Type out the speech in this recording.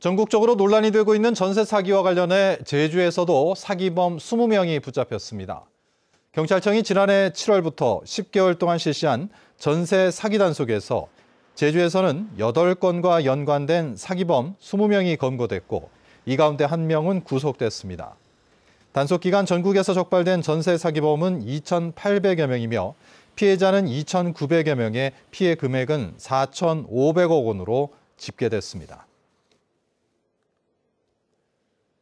전국적으로 논란이 되고 있는 전세 사기와 관련해 제주에서도 사기범 20명이 붙잡혔습니다. 경찰청이 지난해 7월부터 10개월 동안 실시한 전세 사기 단속에서 제주에서는 8건과 연관된 사기범 20명이 검거됐고 이 가운데 한명은 구속됐습니다. 단속 기간 전국에서 적발된 전세 사기범은 2,800여 명이며 피해자는 2,900여 명에 피해 금액은 4,500억 원으로 집계됐습니다.